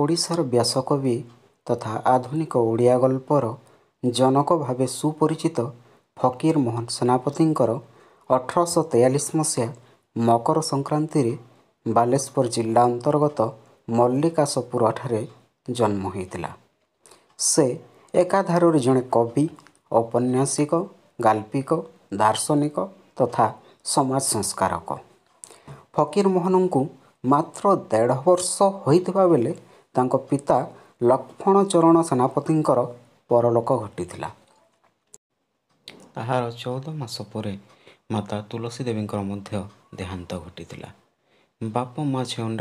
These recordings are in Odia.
ଓଡ଼ିଶାର ବ୍ୟାସକବି ତଥା ଆଧୁନିକ ଓଡ଼ିଆ ଗଳ୍ପର ଜନକ ଭାବେ ସୁପରିଚିତ ଫକୀର ମୋହନ ସେନାପତିଙ୍କର ଅଠରଶହ ତେୟାଳିଶ ମସିହା ମକର ସଂକ୍ରାନ୍ତିରେ ବାଲେଶ୍ୱର ଜିଲ୍ଲା ଅନ୍ତର୍ଗତ ମଲ୍ଲିକାଶପୁରଠାରେ ଜନ୍ମ ହୋଇଥିଲା ସେ ଏକାଧାରରେ ଜଣେ କବି ଔପନ୍ୟାସିକ ଗାଳ୍ପିକ ଦାର୍ଶନିକ ତଥା ସମାଜ ସଂସ୍କାରକ ଫକୀର ମୋହନଙ୍କୁ ମାତ୍ର ଦେଢ଼ ବର୍ଷ ହୋଇଥିବା ବେଳେ ତାଙ୍କ ପିତା ଲକ୍ଷ୍ମଣ ଚରଣ ସେନାପତିଙ୍କର ପରଲୋକ ଘଟିଥିଲା ତାହାର ଚଉଦ ମାସ ପରେ ମାତା ତୁଳସୀ ଦେବୀଙ୍କର ମଧ୍ୟ ଦେହାନ୍ତ ଘଟିଥିଲା ବାପ ମା ଛେଣ୍ଡ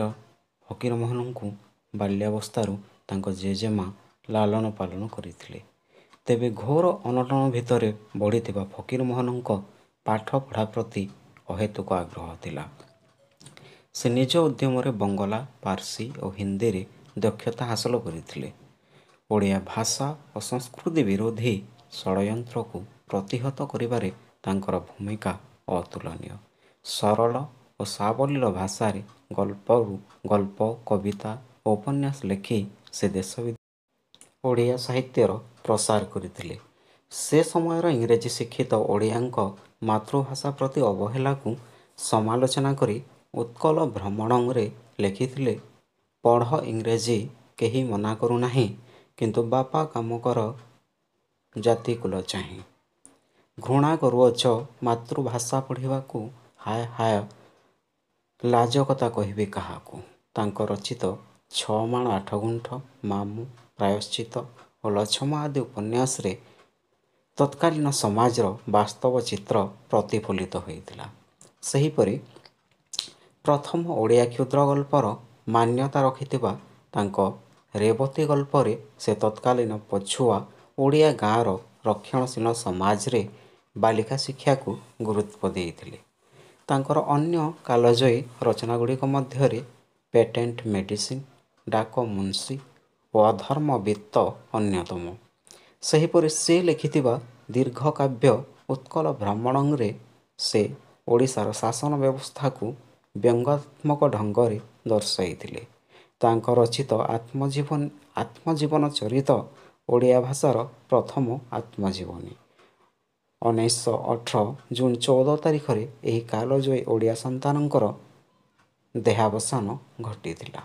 ଫକୀରମୋହନଙ୍କୁ ବାଲ୍ୟାବସ୍ଥାରୁ ତାଙ୍କ ଜେଜେମା ଲାଳନ ପାଳନ କରିଥିଲେ ତେବେ ଘୋର ଅନଟନ ଭିତରେ ବଢ଼ିଥିବା ଫକୀରମୋହନଙ୍କ ପାଠପଢ଼ା ପ୍ରତି ଅହେତୁକ ଆଗ୍ରହ ଥିଲା ସେ ନିଜ ଉଦ୍ୟମରେ ବଙ୍ଗଳା ପାର୍ସି ଓ ହିନ୍ଦୀରେ ଦକ୍ଷତା ହାସଲ କରିଥିଲେ ଓଡ଼ିଆ ଭାଷା ଓ ସଂସ୍କୃତି ବିରୋଧୀ ଷଡ଼ଯନ୍ତ୍ରକୁ ପ୍ରତିହତ କରିବାରେ ତାଙ୍କର ଭୂମିକା ଅତୁଳନୀୟ ସରଳ ଓ ସାବଲୀଳ ଭାଷାରେ ଗଳ୍ପରୁ ଗଳ୍ପ କବିତା ଓ ଉପନ୍ୟାସ ଲେଖି ସେ ଦେଶ ଓଡ଼ିଆ ସାହିତ୍ୟର ପ୍ରସାର କରିଥିଲେ ସେ ସମୟର ଇଂରେଜୀ ଶିକ୍ଷିତ ଓଡ଼ିଆଙ୍କ ମାତୃଭାଷା ପ୍ରତି ଅବହେଳାକୁ ସମାଲୋଚନା କରି ଉତ୍କଳ ଭ୍ରମଣରେ ଲେଖିଥିଲେ ପଢ଼ ଇଂରେଜୀ କେହି ମନା କରୁନାହିଁ କିନ୍ତୁ ବାପା କାମ କର ଜାତି କୁଲ ଚାହେଁ ଘୃଣା କରୁଅଛ ମାତୃଭାଷା ପଢ଼ିବାକୁ ହାୟ ହାୟ ଲାଜ କଥା କହିବି କାହାକୁ ତାଙ୍କ ରଚିତ ଛଅ ମାଣ ଆଠ ଗୁଣ୍ଠ ମାମୁଁ ପ୍ରାୟଶ୍ଚିତ ଓ ଲଛମା ଆଦି ଉପନ୍ୟାସରେ ତତ୍କାଳୀନ ସମାଜର ବାସ୍ତବ ଚିତ୍ର ପ୍ରତିଫଳିତ ହୋଇଥିଲା ସେହିପରି ପ୍ରଥମ ଓଡ଼ିଆ କ୍ଷୁଦ୍ର ଗଳ୍ପର ମାନ୍ୟତା ରଖିଥିବା ତାଙ୍କ ରେବତୀ ଗଳ୍ପରେ ସେ ତତ୍କାଳୀନ ପଛୁଆ ଓଡ଼ିଆ ଗାଁର ରକ୍ଷଣଶୀଳ ସମାଜରେ ବାଲିକା ଶିକ୍ଷାକୁ ଗୁରୁତ୍ୱ ଦେଇଥିଲେ ତାଙ୍କର ଅନ୍ୟ କାଲଜୟୀ ରଚନା ଗୁଡ଼ିକ ମଧ୍ୟରେ ପେଟେଣ୍ଟ ମେଡ଼ିସିନ୍ ଡାକ ମୁନ୍ସି ଓ ଅଧର୍ମ ବିତ୍ତ ଅନ୍ୟତମ ସେହିପରି ସେ ଲେଖିଥିବା ଦୀର୍ଘ କାବ୍ୟ ଉତ୍କଳ ଭ୍ରମଣରେ ସେ ଓଡ଼ିଶାର ଶାସନ ବ୍ୟବସ୍ଥାକୁ ବ୍ୟଙ୍ଗାତ୍ମକ ଢଙ୍ଗରେ ଦର୍ଶାଇଥିଲେ ତାଙ୍କ ରଚିତ ଆତ୍ମଜୀବନ ଆତ୍ମଜୀବନ ଚରିତ ଓଡ଼ିଆ ଭାଷାର ପ୍ରଥମ ଆତ୍ମଜୀବନୀ ଉଣେଇଶହ ଅଠର ଜୁନ୍ ଚଉଦ ତାରିଖରେ ଏହି କାଲଜୟୀ ଓଡ଼ିଆ ସନ୍ତାନଙ୍କର ଦେହାବସାନ ଘଟିଥିଲା